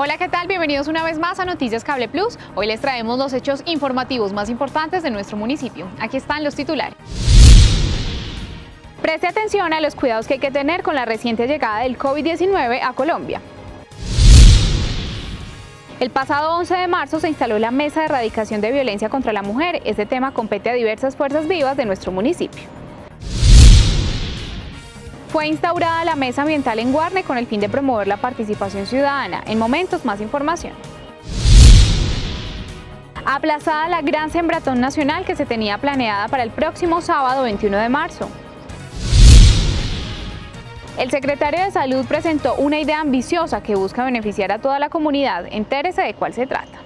Hola, ¿qué tal? Bienvenidos una vez más a Noticias Cable Plus. Hoy les traemos los hechos informativos más importantes de nuestro municipio. Aquí están los titulares. Preste atención a los cuidados que hay que tener con la reciente llegada del COVID-19 a Colombia. El pasado 11 de marzo se instaló la Mesa de Erradicación de Violencia contra la Mujer. Este tema compete a diversas fuerzas vivas de nuestro municipio. Fue instaurada la Mesa Ambiental en Guarne con el fin de promover la participación ciudadana. En momentos, más información. Aplazada la gran sembratón nacional que se tenía planeada para el próximo sábado 21 de marzo. El secretario de Salud presentó una idea ambiciosa que busca beneficiar a toda la comunidad. Entérese de cuál se trata.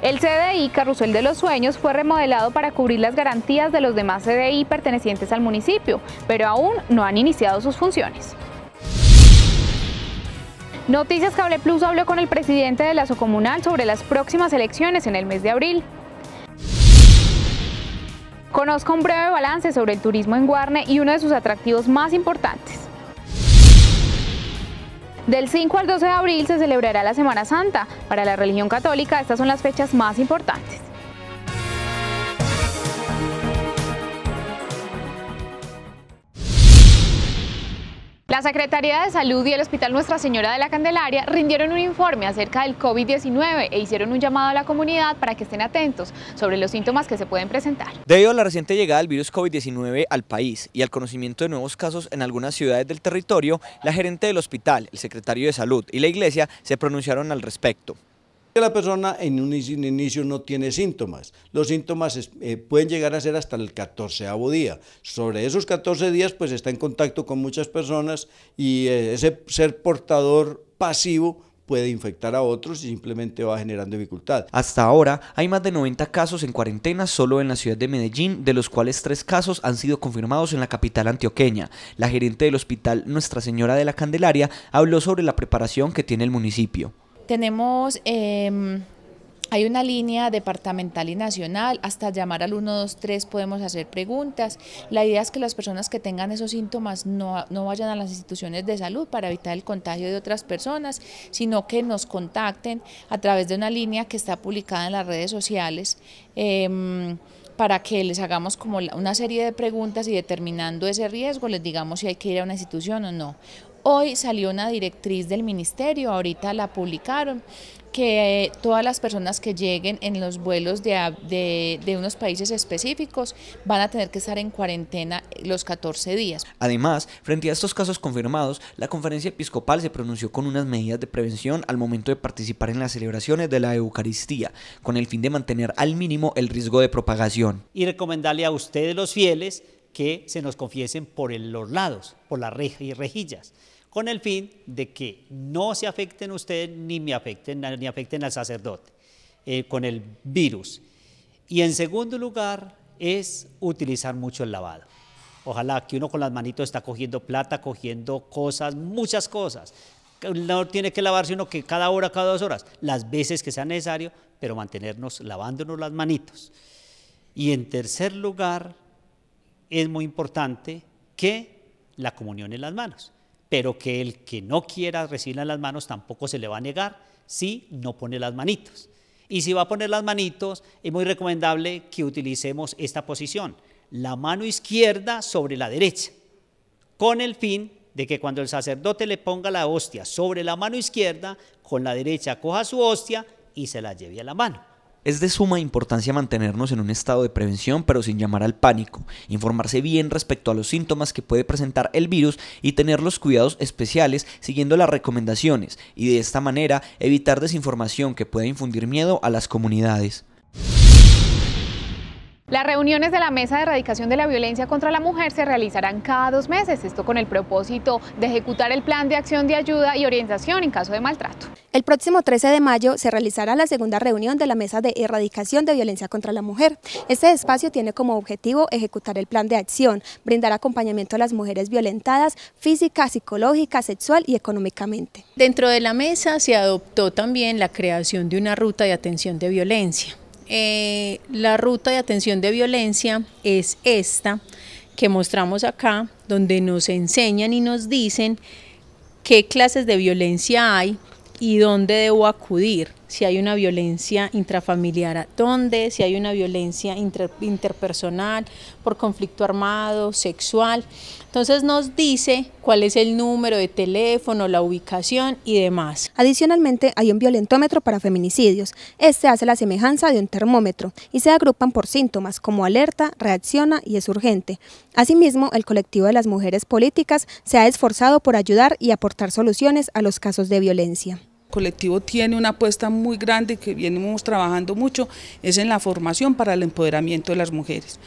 El CDI Carrusel de los Sueños fue remodelado para cubrir las garantías de los demás CDI pertenecientes al municipio, pero aún no han iniciado sus funciones. Noticias Cable Plus habló con el presidente de la Socomunal sobre las próximas elecciones en el mes de abril. Conozco un breve balance sobre el turismo en Guarne y uno de sus atractivos más importantes. Del 5 al 12 de abril se celebrará la Semana Santa. Para la religión católica estas son las fechas más importantes. La Secretaría de Salud y el Hospital Nuestra Señora de la Candelaria rindieron un informe acerca del COVID-19 e hicieron un llamado a la comunidad para que estén atentos sobre los síntomas que se pueden presentar. Debido a la reciente llegada del virus COVID-19 al país y al conocimiento de nuevos casos en algunas ciudades del territorio, la gerente del hospital, el secretario de Salud y la iglesia se pronunciaron al respecto la persona en un inicio no tiene síntomas. Los síntomas eh, pueden llegar a ser hasta el 14 día. Sobre esos 14 días, pues está en contacto con muchas personas y eh, ese ser portador pasivo puede infectar a otros y simplemente va generando dificultad. Hasta ahora hay más de 90 casos en cuarentena solo en la ciudad de Medellín, de los cuales tres casos han sido confirmados en la capital antioqueña. La gerente del hospital Nuestra Señora de la Candelaria habló sobre la preparación que tiene el municipio. Tenemos... Em, hay una línea departamental y nacional, hasta llamar al 123 podemos hacer preguntas. La idea es que las personas que tengan esos síntomas no, vayan a las instituciones de salud para evitar el contagio de otras personas, sino que nos contacten a través de una línea que está publicada en las redes sociales. Em, para que les hagamos como una serie de preguntas y determinando ese riesgo les digamos si hay que ir a una institución o no. Hoy salió una directriz del ministerio, ahorita la publicaron, que eh, todas las personas que lleguen en los vuelos de, unos países específicos van a tener que estar en cuarentena eh, los 14 días. Además, frente a estos casos confirmados, la conferencia episcopal se pronunció con unas medidas de prevención al momento de participar en las celebraciones de la Eucaristía, con el fin de mantener al mínimo el riesgo de propagación. Y recomendarle a ustedes los fieles que se nos confiesen por los lados, por las y rejillas con el fin de que no se afecten ustedes ni me afecten, ni afecten al sacerdote eh, con el virus. Y en segundo lugar es utilizar mucho el lavado. Ojalá que uno con las manitos está cogiendo plata, cogiendo cosas, muchas cosas. No tiene que lavarse uno que cada hora, cada dos horas, las veces que sea necesario, pero mantenernos lavándonos las manitos. Y en tercer lugar, es muy importante que la comunión en las manos pero que el que no quiera recibirla en las manos tampoco se le va a negar si no pone las manitos. Y si va a poner las manitos, es muy recomendable que utilicemos esta posición, la mano izquierda sobre la derecha, con el fin de que cuando el sacerdote le ponga la hostia sobre la mano izquierda, con la derecha coja su hostia y se la lleve a la mano. Es de suma importancia mantenernos en un estado de prevención pero sin llamar al pánico, informarse bien respecto a los síntomas que puede presentar el virus y tener los cuidados especiales siguiendo las recomendaciones y de esta manera evitar desinformación que pueda infundir miedo a las comunidades. Las reuniones de la Mesa de Erradicación de la Violencia contra la Mujer se realizarán cada dos meses, esto con el propósito de ejecutar el plan de acción de ayuda y orientación en caso de maltrato. El próximo 13 de mayo se realizará la segunda reunión de la Mesa de Erradicación de Violencia contra la Mujer. Este espacio tiene como objetivo ejecutar el plan de acción, brindar acompañamiento a las mujeres violentadas física, psicológica, sexual y económicamente. Dentro de la mesa se adoptó también la creación de una ruta de atención de violencia eh, la ruta de atención de violencia es esta que mostramos acá, donde nos enseñan y nos dicen qué clases de violencia hay y dónde debo acudir si hay una violencia intrafamiliar, dónde, si hay una violencia interpersonal, por conflicto armado, sexual. Entonces nos dice cuál es el número de teléfono, la ubicación y demás. Adicionalmente hay un violentómetro para feminicidios. Este hace la semejanza de un termómetro y se agrupan por síntomas como alerta, reacciona y es urgente. Asimismo, el colectivo de las mujeres políticas se ha esforzado por ayudar y aportar soluciones a los casos de violencia colectivo tiene una apuesta muy grande que venimos trabajando mucho, es en la formación para el empoderamiento de las mujeres.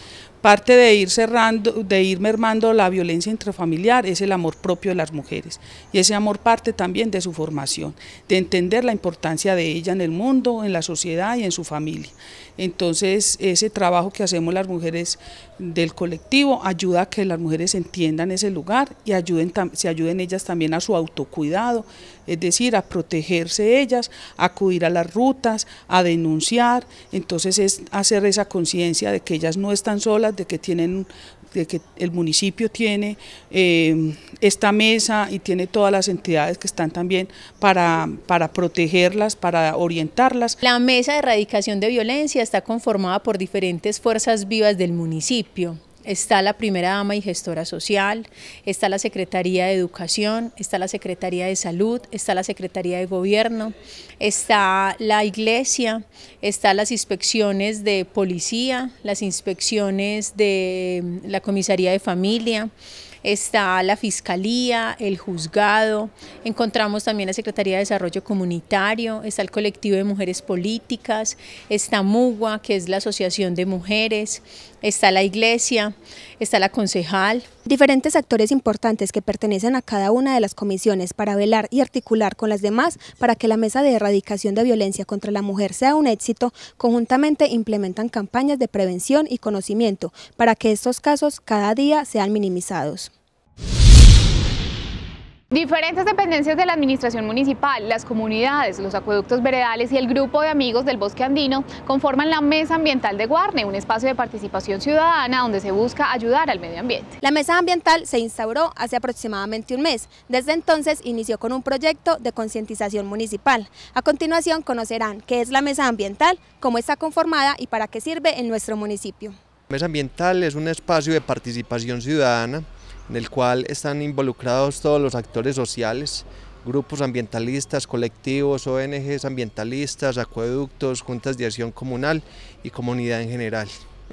Parte de ir cerrando, de ir mermando la violencia intrafamiliar es el amor propio de las mujeres. Y ese amor parte también de su formación, de entender la importancia de ella en el mundo, en la sociedad y en su familia. Entonces, ese trabajo que hacemos las mujeres del colectivo ayuda a que las mujeres entiendan ese lugar y ayuden, se ayuden ellas también a su autocuidado, es decir, a protegerse ellas, a acudir a las rutas, a denunciar, entonces es hacer esa conciencia de que ellas no están solas, de que tienen que el municipio tiene eh, esta mesa y tiene todas las entidades que están también para protegerlas, para orientarlas. La mesa de erradicación de violencia está conformada por diferentes fuerzas vivas del municipio. Está la primera dama y gestora social, está la Secretaría de Educación, está la Secretaría de Salud, está la Secretaría de Gobierno, está la Iglesia, está las inspecciones de policía, las inspecciones de la Comisaría de Familia, está la Fiscalía, el Juzgado, encontramos también la Secretaría de Desarrollo Comunitario, está el Colectivo de Mujeres Políticas, está MUGUA, que es la Asociación de Mujeres, está la Iglesia, está la Concejal, Diferentes actores importantes que pertenecen a cada una de las comisiones para velar y articular con las demás para que la Mesa de Erradicación de Violencia contra la Mujer sea un éxito, conjuntamente implementan campañas de prevención y conocimiento para que estos casos cada día sean minimizados. Diferentes dependencias de la Administración Municipal, las comunidades, los acueductos veredales y el grupo de amigos del Bosque Andino conforman la Mesa Ambiental de Guarne, un espacio de participación ciudadana donde se busca ayudar al medio ambiente. La Mesa Ambiental se instauró hace aproximadamente un mes. Desde entonces inició con un proyecto de concientización municipal. A continuación conocerán qué es la Mesa Ambiental, cómo está conformada y para qué sirve en nuestro municipio. La Mesa Ambiental es un espacio de participación ciudadana en el cual están involucrados todos los actores sociales, grupos ambientalistas, colectivos, ONGs ambientalistas, acueductos, juntas de acción comunal y comunidad en general.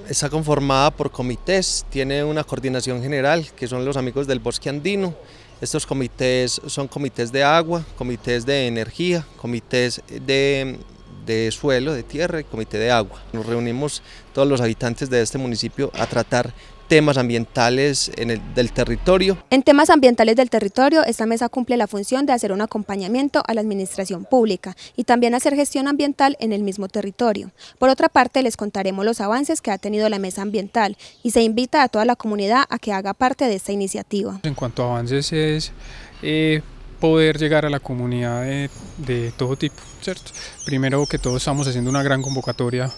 Está conformada por comités, tiene una coordinación general que son los amigos del bosque andino. Estos comités son comités de agua, comités de energía, comités de de suelo, de tierra y comité de agua. Nos reunimos todos los habitantes de este municipio a tratar temas ambientales en el, del territorio. En temas ambientales del territorio, esta mesa cumple la función de hacer un acompañamiento a la administración pública y también hacer gestión ambiental en el mismo territorio. Por otra parte, les contaremos los avances que ha tenido la mesa ambiental y se invita a toda la comunidad a que haga parte de esta iniciativa. En cuanto a avances es... Eh, poder llegar a la comunidad de, todo tipo, ¿cierto? Primero que todo estamos haciendo una gran convocatoria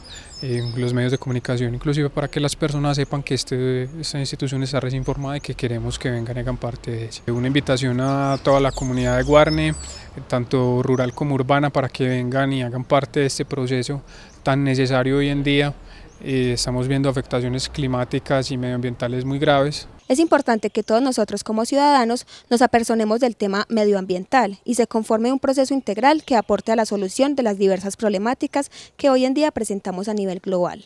los medios de comunicación, inclusive para que las personas sepan que este, esta institución está recién informada y que queremos que vengan y hagan parte de ella. Una invitación a toda la comunidad de Guarne, tanto rural como urbana, para que vengan y hagan parte de este proceso tan necesario hoy en día. Eh, estamos viendo afectaciones climáticas y medioambientales muy graves, es importante que todos nosotros como ciudadanos nos apersonemos del tema medioambiental y se conforme un proceso integral que aporte a la solución de las diversas problemáticas que hoy en día presentamos a nivel global.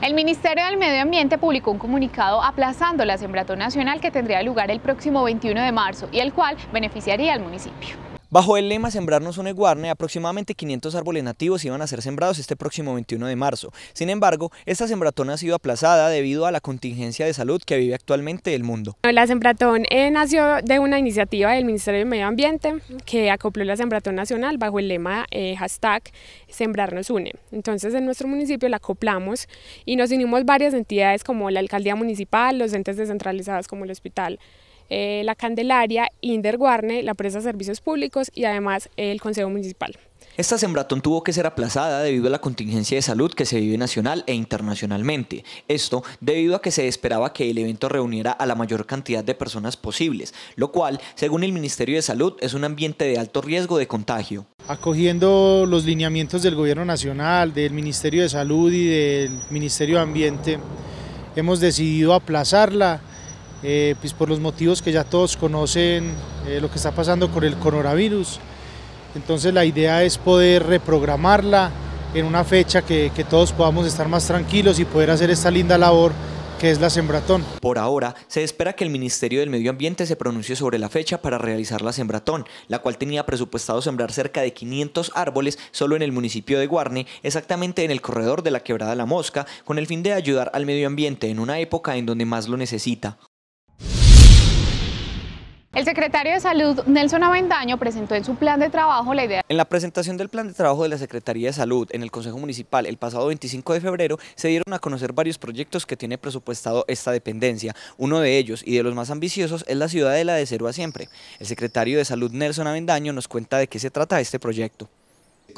El Ministerio del Medio Ambiente publicó un comunicado aplazando la sembratón nacional que tendría lugar el próximo 21 de marzo y el cual beneficiaría al municipio. Bajo el lema Sembrarnos UNE Eguarne, aproximadamente 500 árboles nativos iban a ser sembrados este próximo 21 de marzo. Sin embargo, esta sembratón ha sido aplazada debido a la contingencia de salud que vive actualmente el mundo. La sembratón eh, nació de una iniciativa del Ministerio de Medio Ambiente que acopló la sembratón nacional bajo el lema eh, hashtag Sembrarnos une. Entonces, en nuestro municipio la acoplamos y nos unimos varias entidades como la alcaldía municipal, los entes descentralizados como el hospital eh, la Candelaria, Inderguarne, la Presa de Servicios Públicos y además el Consejo Municipal. Esta sembratón tuvo que ser aplazada debido a la contingencia de salud que se vive nacional e internacionalmente. Esto debido a que se esperaba que el evento reuniera a la mayor cantidad de personas posibles, lo cual, según el Ministerio de Salud, es un ambiente de alto riesgo de contagio. Acogiendo los lineamientos del Gobierno Nacional, del Ministerio de Salud y del Ministerio de Ambiente, hemos decidido aplazarla eh, pues por los motivos que ya todos conocen eh, lo que está pasando con el coronavirus. Entonces la idea es poder reprogramarla en una fecha que, que todos podamos estar más tranquilos y poder hacer esta linda labor que es la sembratón. Por ahora, se espera que el Ministerio del Medio Ambiente se pronuncie sobre la fecha para realizar la sembratón, la cual tenía presupuestado sembrar cerca de 500 árboles solo en el municipio de Guarne, exactamente en el corredor de la Quebrada La Mosca, con el fin de ayudar al medio ambiente en una época en donde más lo necesita. El secretario de Salud, Nelson Avendaño, presentó en su plan de trabajo la idea. En la presentación del plan de trabajo de la Secretaría de Salud en el Consejo Municipal el pasado 25 de febrero se dieron a conocer varios proyectos que tiene presupuestado esta dependencia. Uno de ellos y de los más ambiciosos es la ciudadela de cero a siempre. El secretario de Salud, Nelson Avendaño, nos cuenta de qué se trata este proyecto. Eh,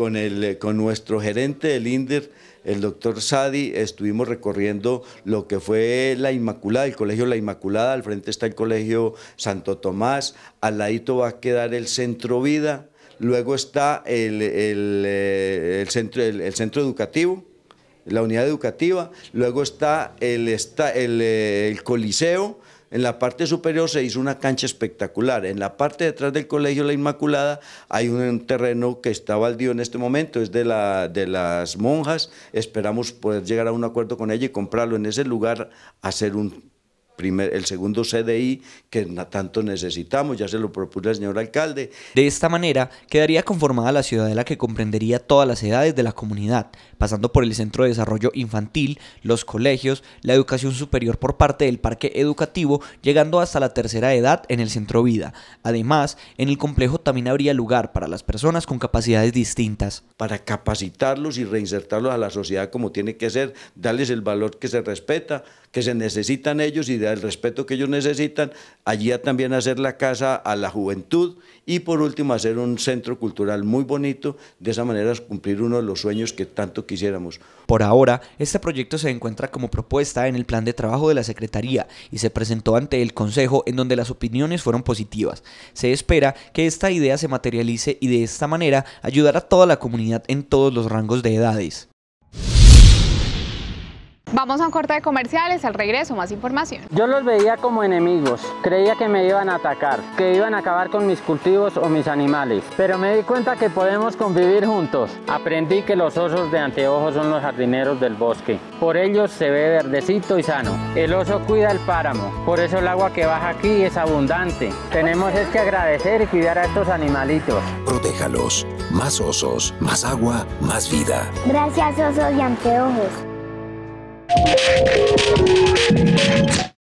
con, nuestro gerente del INDER, el doctor Sadi, estuvimos recorriendo lo que fue la Inmaculada, el Colegio La Inmaculada, al frente está el Colegio Santo Tomás, al ladito va a quedar el Centro Vida, luego está el, el, eh, centro, educativo, la unidad educativa, luego está el eh, Coliseo, en la parte superior se hizo una cancha espectacular. En la parte detrás del colegio La Inmaculada hay un terreno que está baldío en este momento, es de, la, de las monjas. Esperamos poder llegar a un acuerdo con ella y comprarlo en ese lugar, hacer un Primer, el segundo CDI que tanto necesitamos, ya se lo propuso el señor alcalde. De esta manera quedaría conformada la ciudadela que comprendería todas las edades de la comunidad, pasando por el Centro de Desarrollo Infantil, los colegios, la educación superior por parte del parque educativo, llegando hasta la tercera edad en el Centro Vida. Además, en el complejo también habría lugar para las personas con capacidades distintas. Para capacitarlos y reinsertarlos a la sociedad como tiene que ser, darles el valor que se respeta, que se necesitan ellos y de el respeto que ellos necesitan, allí también hacer la casa a la juventud y por último hacer un centro cultural muy bonito, de esa manera cumplir uno de los sueños que tanto quisiéramos. Por ahora, este proyecto se encuentra como propuesta en el plan de trabajo de la Secretaría y se presentó ante el Consejo en donde las opiniones fueron positivas. Se espera que esta idea se materialice y de esta manera ayudar a toda la comunidad en todos los rangos de edades. Vamos a un corte de comerciales, al regreso más información. Yo los veía como enemigos, creía que me iban a atacar, que iban a acabar con mis cultivos o mis animales, pero me di cuenta que podemos convivir juntos. Aprendí que los osos de anteojos son los jardineros del bosque, por ellos se ve verdecito y sano. El oso cuida el páramo, por eso el agua que baja aquí es abundante. Tenemos es que agradecer y cuidar a estos animalitos. Protéjalos, más osos, más agua, más vida. Gracias osos de anteojos.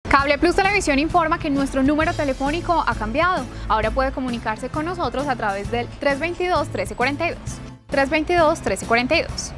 Cable Plus Televisión informa que nuestro número telefónico ha cambiado. Ahora puede comunicarse con nosotros a través del 322-1342. 322-1342.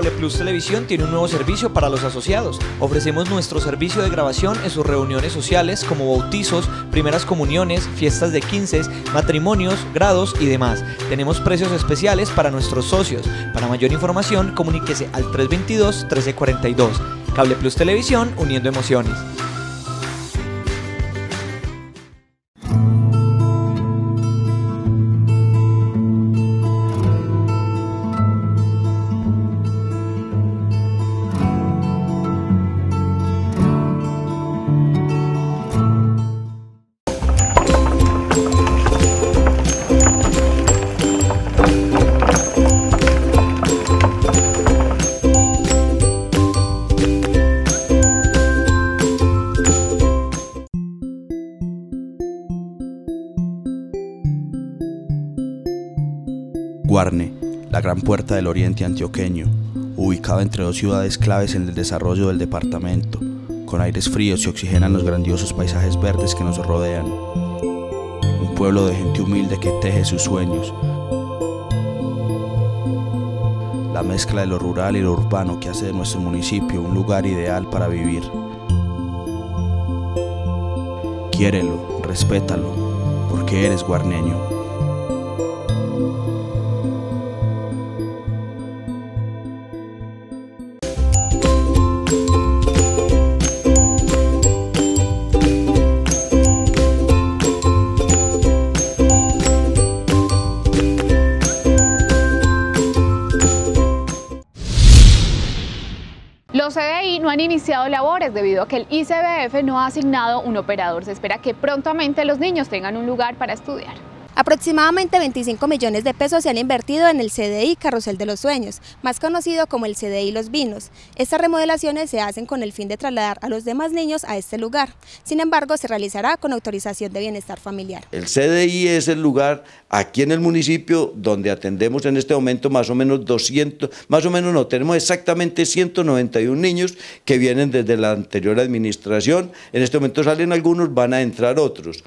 Cable Plus Televisión tiene un nuevo servicio para los asociados. Ofrecemos nuestro servicio de grabación en sus reuniones sociales como bautizos, primeras comuniones, fiestas de 15, matrimonios, grados y demás. Tenemos precios especiales para nuestros socios. Para mayor información, comuníquese al 322-1342. Cable Plus Televisión, uniendo emociones. gran puerta del oriente antioqueño, ubicada entre dos ciudades claves en el desarrollo del departamento. Con aires fríos y oxigenan los grandiosos paisajes verdes que nos rodean. Un pueblo de gente humilde que teje sus sueños. La mezcla de lo rural y lo urbano que hace de nuestro municipio un lugar ideal para vivir. Quiérelo, respétalo, porque eres guarneño. labores debido a que el ICBF no ha asignado un operador. Se espera que prontamente los niños tengan un lugar para estudiar. Aproximadamente 25 millones de pesos se han invertido en el CDI Carrusel de los Sueños, más conocido como el CDI Los Vinos. Estas remodelaciones se hacen con el fin de trasladar a los demás niños a este lugar. Sin embargo, se realizará con autorización de bienestar familiar. El CDI es el lugar aquí en el municipio donde atendemos en este momento más o menos 200, más o menos no, tenemos exactamente 191 niños que vienen desde la anterior administración. En este momento salen algunos, van a entrar otros.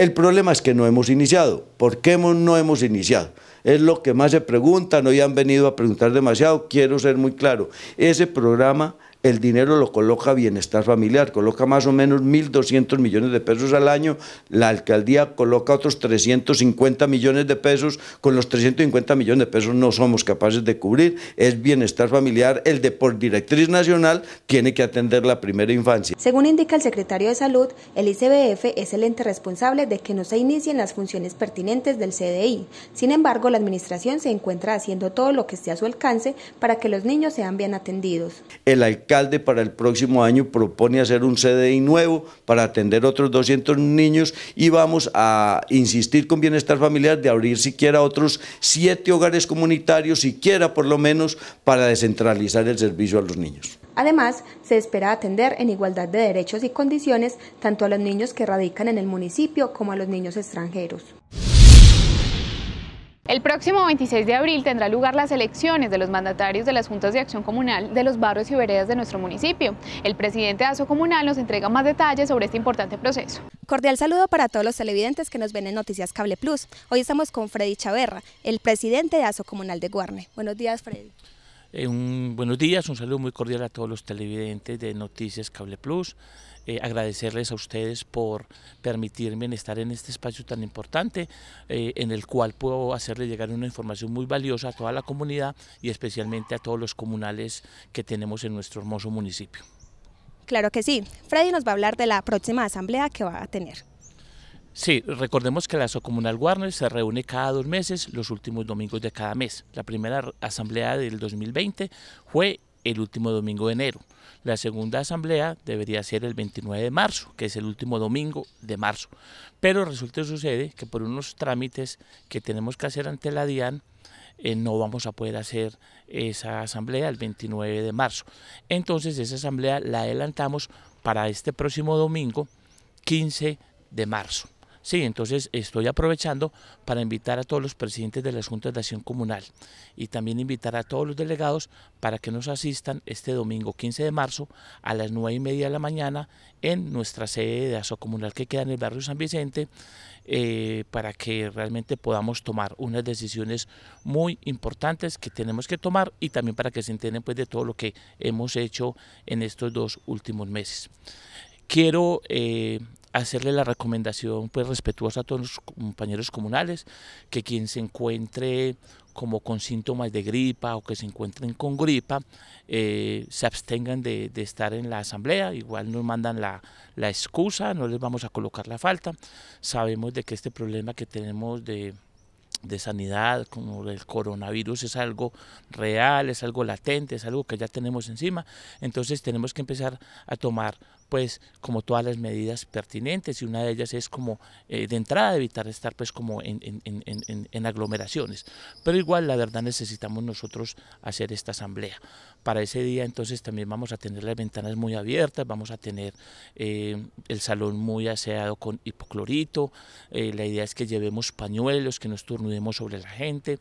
El problema es que no hemos iniciado. ¿Por qué no hemos iniciado? Es lo que más se preguntan, hoy han venido a preguntar demasiado, quiero ser muy claro. Ese programa el dinero lo coloca Bienestar Familiar, coloca más o menos 1.200 millones de pesos al año, la alcaldía coloca otros 350 millones de pesos, con los 350 millones de pesos no somos capaces de cubrir, es Bienestar Familiar, el de por directriz nacional tiene que atender la primera infancia. Según indica el secretario de Salud, el ICBF es el ente responsable de que no se inicien las funciones pertinentes del CDI. Sin embargo, la administración se encuentra haciendo todo lo que esté a su alcance para que los niños sean bien atendidos. El alcalde para el próximo año propone hacer un CDI nuevo para atender otros 200 niños y vamos a insistir con Bienestar Familiar de abrir siquiera otros siete hogares comunitarios, siquiera por lo menos, para descentralizar el servicio a los niños. Además, se espera atender en igualdad de derechos y condiciones tanto a los niños que radican en el municipio como a los niños extranjeros. El próximo 26 de abril tendrá lugar las elecciones de los mandatarios de las juntas de acción comunal de los barrios y veredas de nuestro municipio. El presidente de ASO Comunal nos entrega más detalles sobre este importante proceso. Cordial saludo para todos los televidentes que nos ven en Noticias Cable Plus. Hoy estamos con Freddy Chaverra, el presidente de ASO Comunal de Guarne. Buenos días, Freddy. Eh, buenos días, un saludo muy cordial a todos los televidentes de Noticias Cable Plus. Eh, agradecerles a ustedes por permitirme estar en este espacio tan importante eh, en el cual puedo hacerle llegar una información muy valiosa a toda la comunidad y especialmente a todos los comunales que tenemos en nuestro hermoso municipio. Claro que sí. Freddy nos va a hablar de la próxima asamblea que va a tener. Sí, recordemos que la Socomunal Warner se reúne cada dos meses, los últimos domingos de cada mes. La primera asamblea del 2020 fue el último domingo de enero. La segunda asamblea debería ser el 29 de marzo, que es el último domingo de marzo. Pero resulta que sucede que por unos trámites que tenemos que hacer ante la DIAN, eh, no vamos a poder hacer esa asamblea el 29 de marzo. Entonces esa asamblea la adelantamos para este próximo domingo 15 de marzo. Sí, entonces estoy aprovechando para invitar a todos los presidentes de las Juntas de Acción Comunal y también invitar a todos los delegados para que nos asistan este domingo 15 de marzo a las 9 y media de la mañana en nuestra sede de Aso Comunal que queda en el barrio San Vicente eh, para que realmente podamos tomar unas decisiones muy importantes que tenemos que tomar y también para que se enteren pues, de todo lo que hemos hecho en estos dos últimos meses. Quiero eh, hacerle la recomendación pues respetuosa a todos los compañeros comunales que quien se encuentre como con síntomas de gripa o que se encuentren con gripa eh, se abstengan de, estar en la asamblea igual nos mandan la, excusa no les vamos a colocar la falta sabemos de que este problema que tenemos de, de sanidad como el coronavirus es algo real, es algo latente, es algo que ya tenemos encima, entonces tenemos que empezar a tomar pues como todas las medidas pertinentes y una de ellas es como eh, de entrada evitar estar pues como en, en, aglomeraciones. Pero igual la verdad necesitamos nosotros hacer esta asamblea. Para ese día entonces también vamos a tener las ventanas muy abiertas, vamos a tener eh, el salón muy aseado con hipoclorito, eh, la idea es que llevemos pañuelos, que nos turnudemos sobre la gente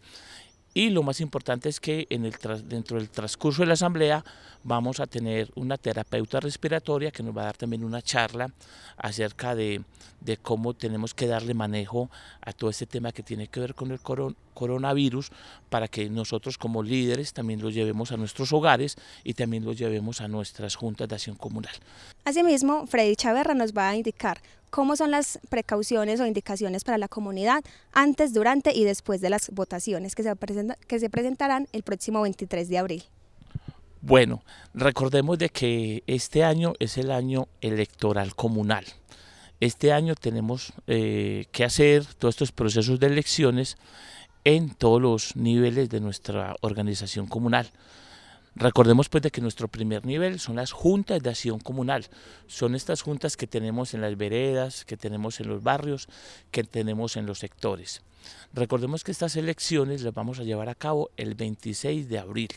y lo más importante es que en el dentro del transcurso de la asamblea vamos a tener una terapeuta respiratoria que nos va a dar también una charla acerca de, de cómo tenemos que darle manejo a todo este tema que tiene que ver con el, coron coronavirus para que nosotros como líderes también lo llevemos a nuestros hogares y también lo llevemos a nuestras juntas de acción comunal. Asimismo, Freddy Chaverra nos va a indicar cómo son las precauciones o indicaciones para la comunidad antes, durante y después de las votaciones que se, que se presentarán el próximo 23 de abril. Bueno, recordemos de que este año es el año electoral comunal. Este año tenemos eh, que hacer todos estos procesos de elecciones en todos los niveles de nuestra organización comunal. Recordemos pues de que nuestro primer nivel son las juntas de acción comunal. Son estas juntas que tenemos en las veredas, que tenemos en los barrios, que tenemos en los sectores. Recordemos que estas elecciones las vamos a llevar a cabo el 26 de abril.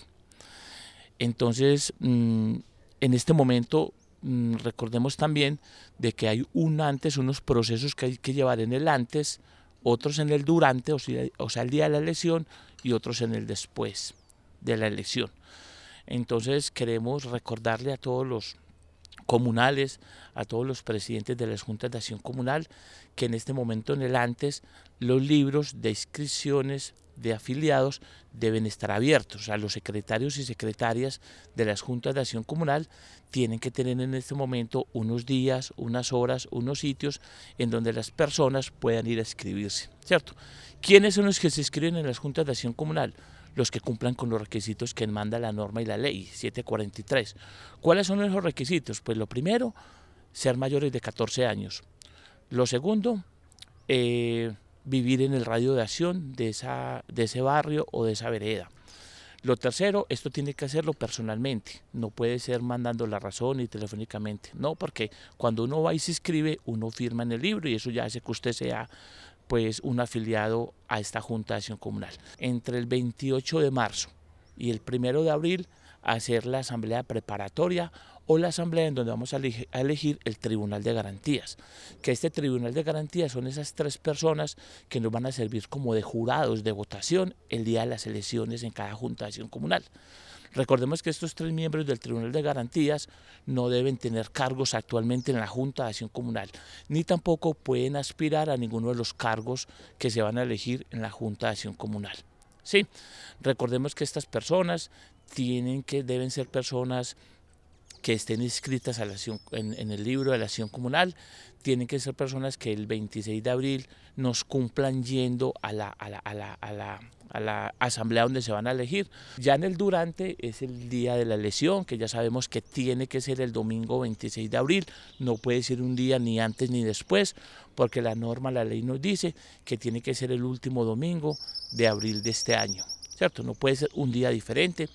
Entonces, mm, en este momento mm, recordemos también de que hay un antes, unos procesos que hay que llevar en el antes otros en el durante, o sea, el día de la elección, y otros en el después de la elección. Entonces queremos recordarle a todos los comunales, a todos los presidentes de las juntas de acción comunal, que en este momento en el antes los libros de inscripciones de afiliados deben estar abiertos. a los secretarios y secretarias de las juntas de acción comunal tienen que tener en este momento unos días, unas horas, unos sitios en donde las personas puedan ir a escribirse, ¿cierto? ¿Quiénes son los que se inscriben en las juntas de acción comunal? los que cumplan con los requisitos que manda la norma y la ley 743. ¿Cuáles son esos requisitos? Pues lo primero, ser mayores de 14 años. Lo segundo, eh, vivir en el radio de acción de, esa, de ese barrio o de esa vereda. Lo tercero, esto tiene que hacerlo personalmente, no puede ser mandando la razón y telefónicamente, no, porque cuando uno va y se escribe, uno firma en el libro y eso ya hace que usted sea pues un afiliado a esta Junta de Acción Comunal. Entre el 28 de marzo y el 1 de abril, hacer la asamblea preparatoria o la asamblea en donde vamos a, elegir, el Tribunal de Garantías, que este Tribunal de Garantías son esas tres personas que nos van a servir como de jurados de votación el día de las elecciones en cada Junta de Acción Comunal. Recordemos que estos tres miembros del Tribunal de Garantías no deben tener cargos actualmente en la Junta de Acción Comunal, ni tampoco pueden aspirar a ninguno de los cargos que se van a elegir en la Junta de Acción Comunal. Sí, recordemos que estas personas tienen que, deben ser personas que estén inscritas a en, el libro de la acción comunal. Tienen que ser personas que el 26 de abril nos cumplan yendo a la, a la asamblea donde se van a elegir. Ya en el durante es el día de la elección, que ya sabemos que tiene que ser el domingo 26 de abril, no puede ser un día ni antes ni después, porque la norma, la ley nos dice que tiene que ser el último domingo de abril de este año, ¿cierto? No puede ser un día diferente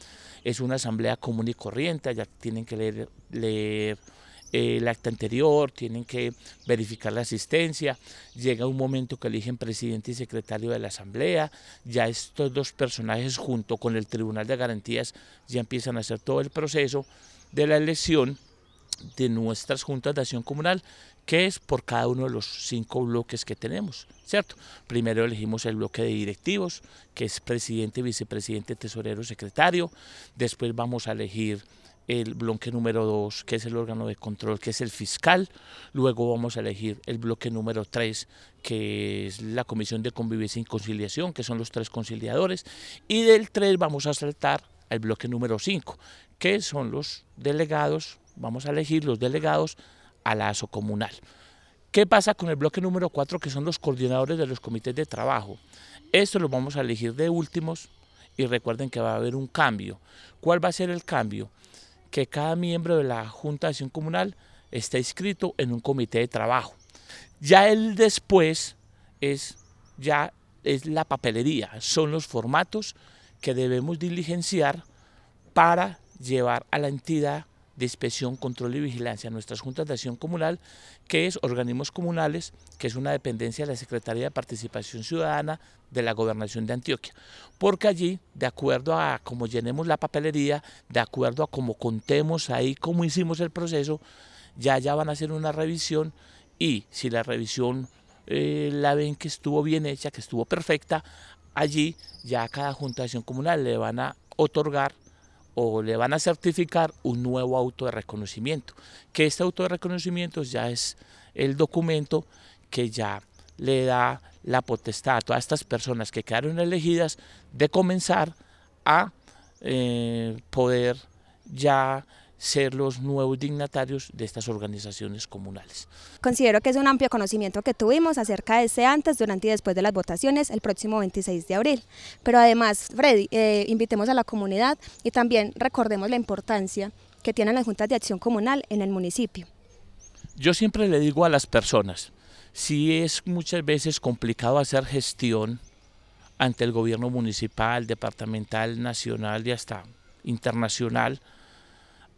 es una asamblea común y corriente, ya tienen que leer eh, el acta anterior, tienen que verificar la asistencia, llega un momento que eligen presidente y secretario de la asamblea, ya estos dos personajes junto con el Tribunal de Garantías ya empiezan a hacer todo el proceso de la elección de nuestras juntas de acción comunal que es por cada uno de los cinco bloques que tenemos, ¿cierto? Primero elegimos el bloque de directivos, que es presidente, vicepresidente, tesorero, secretario. Después vamos a elegir el bloque número dos, que es el órgano de control, que es el fiscal. Luego vamos a elegir el bloque número 3, que es la Comisión de Convivencia y Conciliación, que son los tres conciliadores. Y del tres vamos a saltar al bloque número cinco, que son los delegados, vamos a elegir los delegados a la ASO comunal. ¿Qué pasa con el bloque número 4, que son los coordinadores de los comités de trabajo? Esto lo vamos a elegir de últimos y recuerden que va a haber un cambio. ¿Cuál va a ser el cambio? Que cada miembro de la Junta de Acción Comunal está inscrito en un comité de trabajo. Ya el después es, ya es la papelería, son los formatos que debemos diligenciar para llevar a la entidad de inspección, control y vigilancia, nuestras juntas de acción comunal, que es organismos comunales, que es una dependencia de la Secretaría de Participación Ciudadana de la Gobernación de Antioquia. Porque allí, de acuerdo a cómo llenemos la papelería, de acuerdo a cómo contemos ahí, cómo hicimos el proceso, ya, ya van a hacer una revisión y si la revisión eh, la ven que estuvo bien hecha, que estuvo perfecta, allí ya a cada junta de acción comunal le van a otorgar o le van a certificar un nuevo auto de reconocimiento, que este auto de reconocimiento ya es el documento que ya le da la potestad a todas estas personas que quedaron elegidas de comenzar a eh, poder ya ser los nuevos dignatarios de estas organizaciones comunales. Considero que es un amplio conocimiento que tuvimos acerca de ese antes, durante y después de las votaciones el próximo 26 de abril. Pero además, Freddy, eh, invitemos a la comunidad y también recordemos la importancia que tienen las juntas de acción comunal en el municipio. Yo siempre le digo a las personas, si es muchas veces complicado hacer gestión ante el gobierno municipal, departamental, nacional y hasta internacional,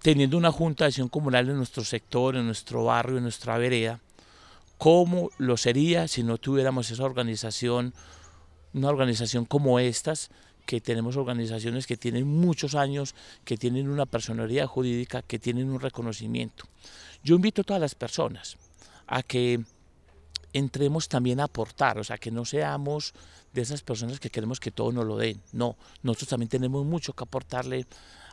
teniendo una junta de acción comunal en nuestro sector, en nuestro barrio, en nuestra vereda, ¿cómo lo sería si no tuviéramos esa organización, una organización como estas? que tenemos organizaciones que tienen muchos años, que tienen una personalidad jurídica, que tienen un reconocimiento. Yo invito a todas las personas a que entremos también a aportar, o sea, que no seamos de esas personas que queremos que todo nos lo den. No, nosotros también tenemos mucho que aportarle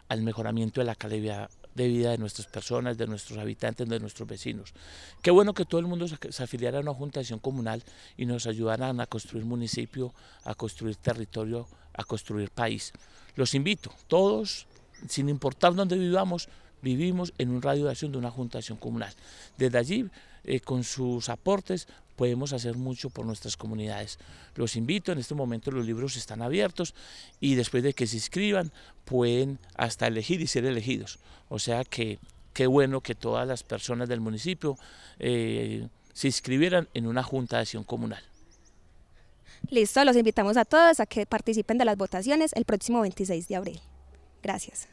al mejoramiento de la calidad, de vida de nuestras personas, de nuestros habitantes, de nuestros vecinos. Qué bueno que todo el mundo se, afiliara a una Junta de Acción Comunal y nos ayudaran a construir municipio, a construir territorio, a construir país. Los invito, todos, sin importar dónde vivamos, vivimos en un radio de acción de una Junta de Acción Comunal. Desde allí, eh, con sus aportes, podemos hacer mucho por nuestras comunidades. Los invito, en este momento los libros están abiertos y después de que se inscriban pueden hasta elegir y ser elegidos. O sea que qué bueno que todas las personas del municipio eh, se inscribieran en una junta de acción comunal. Listo, los invitamos a todos a que participen de las votaciones el próximo 26 de abril. Gracias.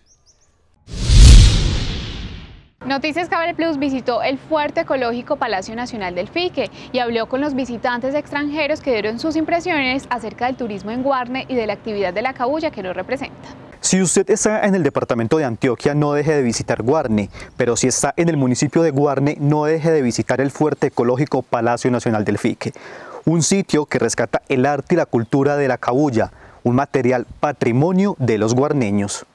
Noticias Cable Plus visitó el Fuerte Ecológico Palacio Nacional del Fique y habló con los visitantes extranjeros que dieron sus impresiones acerca del turismo en Guarne y de la actividad de la cabulla que lo representa. Si usted está en el departamento de Antioquia, no deje de visitar Guarne, pero si está en el municipio de Guarne, no deje de visitar el Fuerte Ecológico Palacio Nacional del Fique, un sitio que rescata el arte y la cultura de la cabulla, un material patrimonio de los guarneños.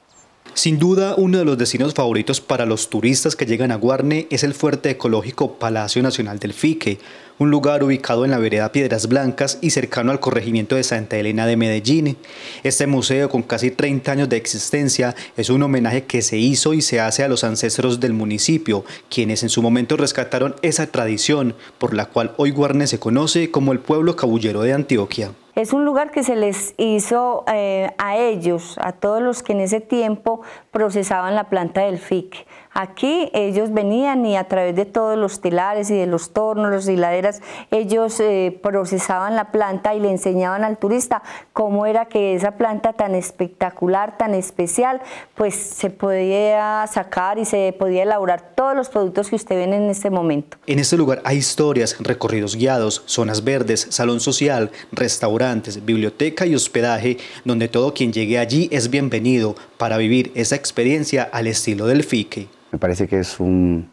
Sin duda, uno de los destinos favoritos para los turistas que llegan a Guarne es el fuerte ecológico Palacio Nacional del Fique un lugar ubicado en la vereda Piedras Blancas y cercano al corregimiento de Santa Elena de Medellín. Este museo, con casi 30 años de existencia, es un homenaje que se hizo y se hace a los ancestros del municipio, quienes en su momento rescataron esa tradición, por la cual hoy Guarne se conoce como el pueblo cabullero de Antioquia. Es un lugar que se les hizo eh, a ellos, a todos los que en ese tiempo procesaban la planta del FIC Aquí ellos venían y a través de todos los telares y de los tornos, las hiladeras, ellos eh, procesaban la planta y le enseñaban al turista cómo era que esa planta tan espectacular, tan especial, pues se podía sacar y se podía elaborar todos los productos que usted ven en este momento. En este lugar hay historias, recorridos guiados, zonas verdes, salón social, restaurantes, biblioteca y hospedaje, donde todo quien llegue allí es bienvenido para vivir esa experiencia al estilo del fique. Me parece que es un,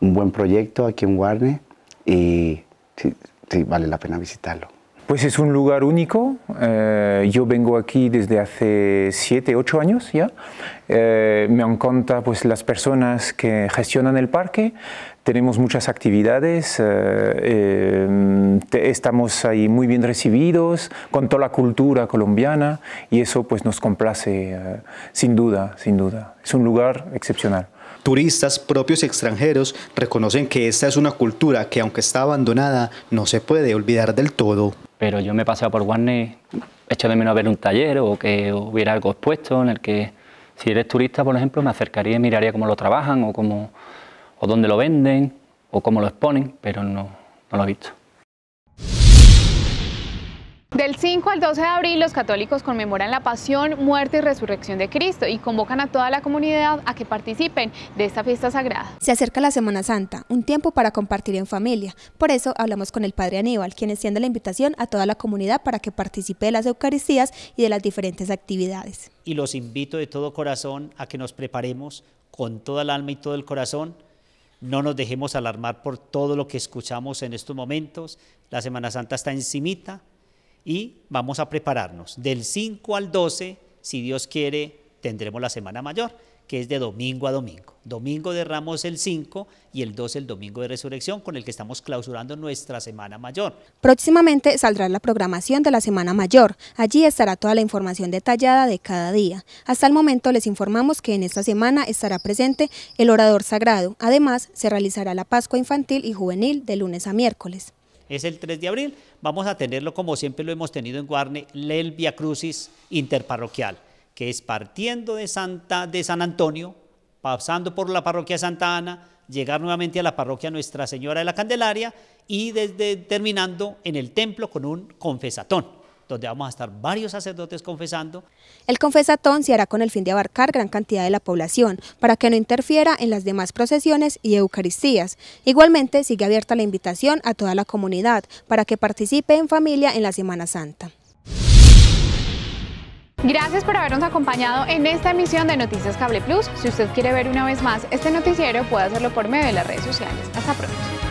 buen proyecto aquí en Guarne y vale la pena visitarlo. Pues es un lugar único. Eh, yo vengo aquí desde hace siete, ocho años ya. Eh, me han pues, las personas que gestionan el parque. Tenemos muchas actividades. Eh, em, estamos ahí muy bien recibidos con toda la cultura colombiana y eso pues, nos complace eh, sin duda, sin duda. Es un lugar excepcional. Turistas propios y extranjeros reconocen que esta es una cultura que aunque está abandonada no se puede olvidar del todo. Pero yo me he por Guarne, hecho de menos ver un taller o que hubiera algo expuesto en el que si eres turista, por ejemplo, me acercaría y miraría cómo lo trabajan o, cómo, o dónde lo venden o cómo lo exponen, pero no, no lo he visto. Del 5 al 12 de abril, los católicos conmemoran la pasión, muerte y resurrección de Cristo y convocan a toda la comunidad a que participen de esta fiesta sagrada. Se acerca la Semana Santa, un tiempo para compartir en familia. Por eso hablamos con el Padre Aníbal, quien extiende la invitación a toda la comunidad para que participe de las Eucaristías y de las diferentes actividades. Y los invito de todo corazón a que nos preparemos con toda el alma y todo el corazón no nos dejemos alarmar por todo lo que escuchamos en estos momentos. La Semana Santa está encimita, y vamos a prepararnos. Del 5 al 12, si Dios quiere, tendremos la Semana Mayor, que es de domingo a domingo. Domingo de Ramos el 5 y el 12 el domingo de resurrección, con el que estamos clausurando nuestra Semana Mayor. Próximamente saldrá la programación de la Semana Mayor. Allí estará toda la información detallada de cada día. Hasta el momento les informamos que en esta semana estará presente el orador sagrado. Además, se realizará la Pascua Infantil y Juvenil de lunes a miércoles es el 3 de abril. Vamos a tenerlo como siempre lo hemos tenido en Guarne, el Via Crucis interparroquial, que es partiendo de, Santa, de San Antonio, pasando por la parroquia Santa Ana, llegar nuevamente a la parroquia Nuestra Señora de la Candelaria y desde, terminando en el templo con un confesatón donde vamos a estar varios sacerdotes confesando. El confesatón se hará con el fin de abarcar gran cantidad de la población, para que no interfiera en las demás procesiones y eucaristías. Igualmente, sigue abierta la invitación a toda la comunidad para que participe en familia en la Semana Santa. Gracias por habernos acompañado en esta emisión de Noticias Cable Plus. Si usted quiere ver una vez más este noticiero, puede hacerlo por medio de las redes sociales. Hasta pronto.